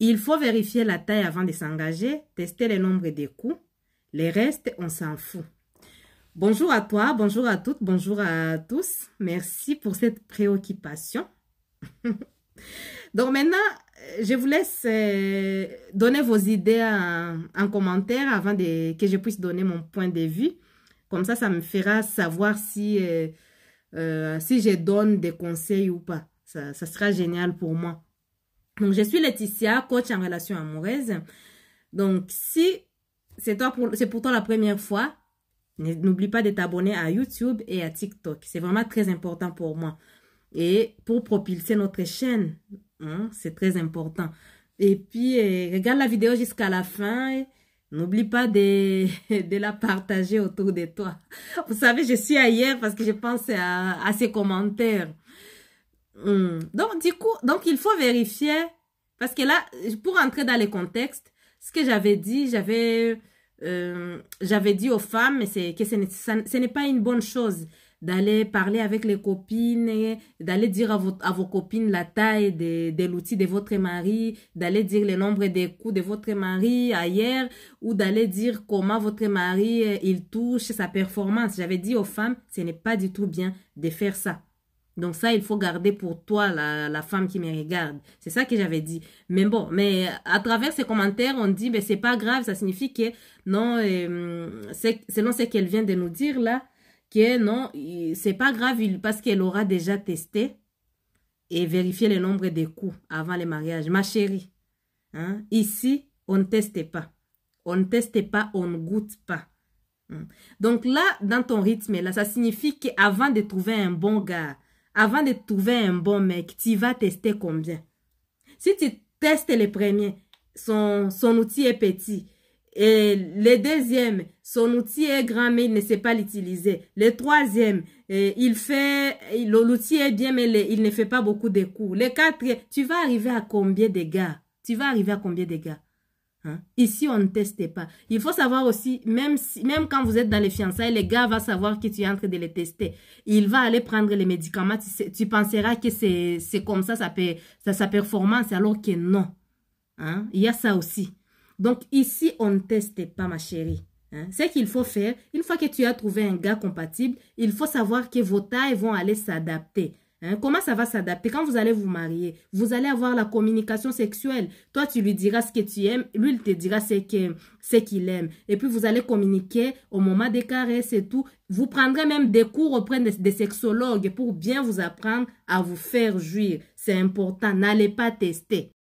Il faut vérifier la taille avant de s'engager, tester le nombre des coups. Les restes, on s'en fout. Bonjour à toi, bonjour à toutes, bonjour à tous. Merci pour cette préoccupation. Donc maintenant, euh, je vous laisse euh, donner vos idées en, commentaire avant de, que je puisse donner mon point de vue. Comme ça, ça me fera savoir si, euh, si je donne des conseils ou pas. ça sera génial pour moi. Donc, je suis Laetitia, coach en relation amoureuse. Donc, si c'est pour, toi la première fois, n'oublie pas de t'abonner à YouTube et à TikTok. C'est vraiment très important pour moi. Et pour propulser notre chaîne, hein, c'est très important. Et puis, euh, regarde la vidéo jusqu'à la fin. N'oublie pas de, la partager autour de toi. Vous savez, je suis ailleurs parce que je pense à ces commentaires. Hmm. Donc, du coup, donc il faut vérifier. Parce que là, pour entrer dans les contextes, ce que j'avais dit, j'avais euh, j'avais dit aux femmes c'est que ce n'est pas une bonne chose d'aller parler avec les copines, d'aller dire à, à, vos copines la taille de, l'outil de votre mari, d'aller dire le nombre des coups de votre mari ailleurs, ou d'aller dire comment votre mari, euh, il touche sa performance. J'avais dit aux femmes, ce n'est pas du tout bien de faire ça. Donc ça, il faut garder pour toi, la, femme qui me regarde. C'est ça que j'avais dit. Mais bon, mais à travers ces commentaires, on dit, mais ben, c'est pas grave, ça signifie que, non, euh, selon ce qu'elle vient de nous dire là, que non, c'est pas grave parce qu'elle aura déjà testé et vérifié le nombre des coups avant le mariage. Ma chérie, hein, ici, on ne teste pas. On ne teste pas, on ne goûte pas. Hum. Donc là, dans ton rythme, là, ça signifie qu'avant de trouver un bon gars, avant de trouver un bon mec, tu vas tester combien Si tu testes les premiers, son, son outil est petit. Et le deuxième, son outil est grand, mais il ne sait pas l'utiliser. Le troisième, il fait, l'outil est bien, mais il ne fait pas beaucoup de coups. Le quatrième, tu vas arriver à combien de gars? Tu vas arriver à combien de gars? Hein? Ici, on ne testait pas. Il faut savoir aussi, même, si, même quand vous êtes dans les fiançailles, le gars va savoir que tu es en train de les tester. Il va aller prendre les médicaments. Tu, penseras que c'est comme ça, ça, peut, ça sa performance, alors que non. Hein? Il y a ça aussi. Donc ici, on ne testait pas, ma chérie. Hein? C'est qu'il faut faire. Une fois que tu as trouvé un gars compatible, il faut savoir que vos tailles vont aller s'adapter. Hein, comment ça va s'adapter Quand vous allez vous marier, vous allez avoir la communication sexuelle. Toi, tu lui diras ce que tu aimes, lui, il te dira ce qu'il aime. Et puis, vous allez communiquer au moment des caresses et tout. Vous prendrez même des cours auprès des sexologues pour bien vous apprendre à vous faire jouir. C'est important, n'allez pas tester.